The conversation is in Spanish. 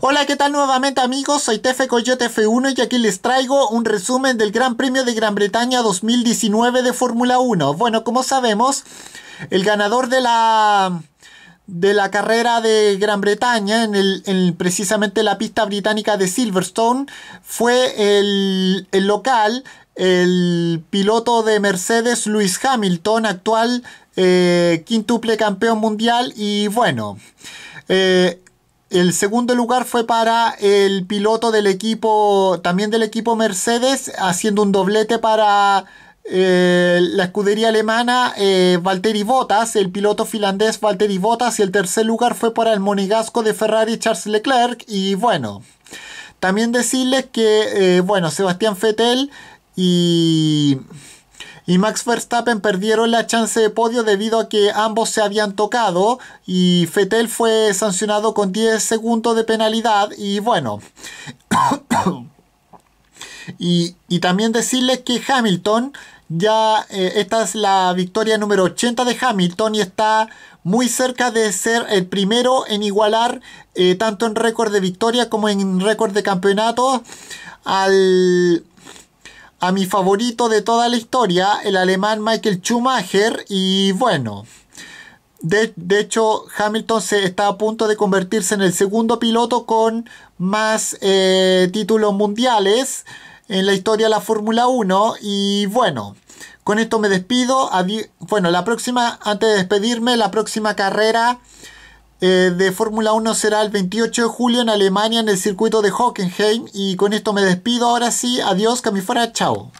Hola, ¿qué tal nuevamente amigos? Soy Tefe Coyote F1 y aquí les traigo un resumen del Gran Premio de Gran Bretaña 2019 de Fórmula 1. Bueno, como sabemos, el ganador de la de la carrera de Gran Bretaña en, el, en precisamente la pista británica de Silverstone fue el, local, el piloto de Mercedes Lewis Hamilton, actual eh, quintuple campeón mundial y bueno, eh, el segundo lugar fue para el piloto del equipo, también del equipo Mercedes, haciendo un doblete para eh, la escudería alemana eh, Valtteri Bottas, el piloto finlandés Valtteri Bottas y el tercer lugar fue para el monegasco de Ferrari Charles Leclerc y bueno, también decirles que eh, bueno, Sebastián Fettel y y Max Verstappen perdieron la chance de podio debido a que ambos se habían tocado y Fettel fue sancionado con 10 segundos de penalidad y bueno. y, también decirles que Hamilton ya eh, esta es la victoria número 80 de Hamilton y está muy cerca de ser el primero en igualar eh, tanto en récord de victoria como en récord de campeonato al a mi favorito de toda la historia, el alemán Michael Schumacher, y bueno, de, hecho, Hamilton se está a punto de convertirse en el segundo piloto con más eh, títulos mundiales en la historia de la Fórmula 1. Y bueno, con esto me despido. bueno, la próxima, antes de despedirme, la próxima carrera eh, de Fórmula 1 será el 28 de julio en Alemania en el circuito de Hockenheim. Y con esto me despido. Ahora sí, adiós, fuera. chao.